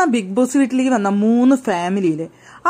ഇത്തവണ big boss വീട്ടിലേക്ക് വന്ന മൂന്ന് ഫാമിലിയിൽ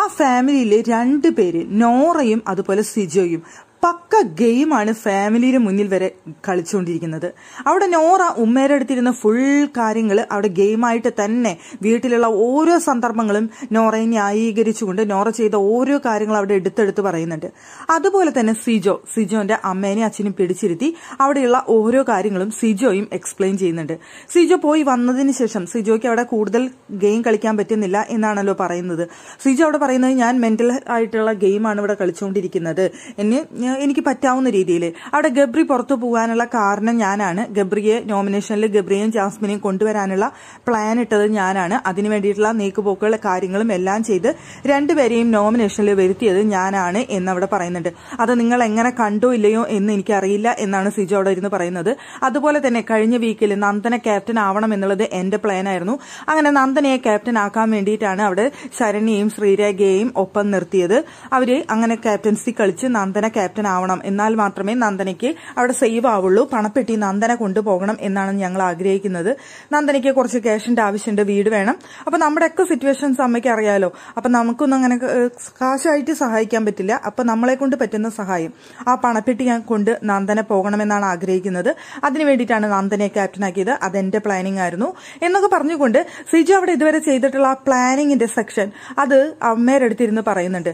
ആ ഫാമിലിയിലെ രണ്ട് പേര് നോറയും അതുപോലെ സിജോയും പക്ക ഗെയിമാണ് ഫാമിലിയുടെ മുന്നിൽ വരെ കളിച്ചുകൊണ്ടിരിക്കുന്നത് അവിടെ നോറ ഉമ്മേരെ അടുത്തിരുന്ന ഫുൾ കാര്യങ്ങൾ അവിടെ ഗെയിമായിട്ട് തന്നെ വീട്ടിലുള്ള ഓരോ സന്ദർഭങ്ങളും നോറയെ ന്യായീകരിച്ചുകൊണ്ട് നോറ ചെയ്ത ഓരോ കാര്യങ്ങൾ അവിടെ എടുത്തെടുത്ത് പറയുന്നുണ്ട് അതുപോലെ തന്നെ സിജോ സിജോന്റെ അമ്മേനെ അച്ഛനും പിടിച്ചിരുത്തി അവിടെയുള്ള ഓരോ കാര്യങ്ങളും സിജോയും എക്സ്പ്ലെയിൻ ചെയ്യുന്നുണ്ട് സിജോ പോയി വന്നതിന് ശേഷം സിജോയ്ക്ക് അവിടെ കൂടുതൽ ഗെയിം കളിക്കാൻ പറ്റുന്നില്ല എന്നാണല്ലോ പറയുന്നത് സിജോ അവിടെ പറയുന്നത് ഞാൻ മെന്റൽ ആയിട്ടുള്ള ഗെയിമാണ് ഇവിടെ കളിച്ചുകൊണ്ടിരിക്കുന്നത് എന്നെ എനിക്ക് പറ്റാവുന്ന രീതിയിൽ അവിടെ ഗബ്രി പുറത്തു പോകാനുള്ള കാരണം ഞാനാണ് ഗബ്രിയെ നോമിനേഷനിൽ ഗബ്രിയും ജാസ്മിനെയും കൊണ്ടുവരാനുള്ള പ്ലാൻ ഇട്ടത് ഞാനാണ് അതിനു വേണ്ടിയിട്ടുള്ള നീക്കുപോക്കുകളുടെ കാര്യങ്ങളും എല്ലാം ചെയ്ത് രണ്ടുപേരെയും നോമിനേഷനിൽ വരുത്തിയത് ഞാനാണ് എന്നവിടെ പറയുന്നുണ്ട് അത് നിങ്ങൾ എങ്ങനെ കണ്ടോ ഇല്ലയോ എന്ന് എനിക്കറിയില്ല എന്നാണ് സിജു അവിടെ ഇരുന്ന് പറയുന്നത് അതുപോലെ തന്നെ കഴിഞ്ഞ വീക്കിൽ നന്ദന ക്യാപ്റ്റൻ ആവണം എന്നുള്ളത് എന്റെ പ്ലാൻ ആയിരുന്നു അങ്ങനെ നന്ദനയെ ക്യാപ്റ്റൻ ആക്കാൻ വേണ്ടിയിട്ടാണ് അവിടെ ശരണിയെയും ശ്രീരേഖയെയും ഒപ്പം നിർത്തിയത് അവര് അങ്ങനെ ക്യാപ്റ്റൻസി കളിച്ച് നന്ദന ക്യാപ്റ്റൻ ആവണം എന്നാൽ മാത്രമേ നന്ദനയ്ക്ക് അവിടെ സേവ് ആവുള്ളൂ പണപ്പെട്ടി നന്ദന കൊണ്ടുപോകണം എന്നാണ് ഞങ്ങൾ ആഗ്രഹിക്കുന്നത് നന്ദനയ്ക്ക് കുറച്ച് ക്യാഷിന്റെ ആവശ്യമുണ്ട് വീട് വേണം അപ്പൊ നമ്മുടെയൊക്കെ സിറ്റുവേഷൻസ് അമ്മയ്ക്ക് അറിയാലോ അപ്പൊ നമുക്കൊന്നും അങ്ങനെ കാശായിട്ട് സഹായിക്കാൻ പറ്റില്ല അപ്പൊ നമ്മളെ കൊണ്ട് പറ്റുന്ന സഹായം ആ പണപ്പെട്ടി ഞാൻ കൊണ്ട് നന്ദന പോകണമെന്നാണ് ആഗ്രഹിക്കുന്നത് അതിനു വേണ്ടിയിട്ടാണ് നന്ദനെ ക്യാപ്റ്റനാക്കിയത് അതെന്റെ പ്ലാനിംഗ് ആയിരുന്നു എന്നൊക്കെ പറഞ്ഞുകൊണ്ട് സിജു അവിടെ ഇതുവരെ ചെയ്തിട്ടുള്ള ആ പ്ലാനിങ്ങിന്റെ സെക്ഷൻ അത് അമ്മയുടെ പറയുന്നുണ്ട്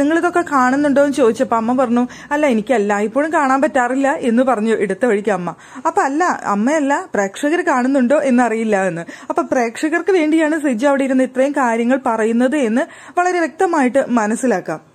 നിങ്ങളിതൊക്കെ കാണുന്നുണ്ടോ എന്ന് ചോദിച്ചപ്പോൾ അമ്മ പറഞ്ഞു അല്ല എനിക്ക് എല്ലായ്പ്പോഴും കാണാൻ പറ്റാറില്ല എന്ന് പറഞ്ഞു എടുത്ത വഴിക്ക് അമ്മ അപ്പൊ അല്ല അമ്മയല്ല പ്രേക്ഷകർ കാണുന്നുണ്ടോ എന്നറിയില്ല എന്ന് അപ്പൊ പ്രേക്ഷകർക്ക് വേണ്ടിയാണ് സിജു അവിടെ ഇരുന്ന് ഇത്രയും കാര്യങ്ങൾ പറയുന്നത് എന്ന് വളരെ വ്യക്തമായിട്ട് മനസ്സിലാക്കാം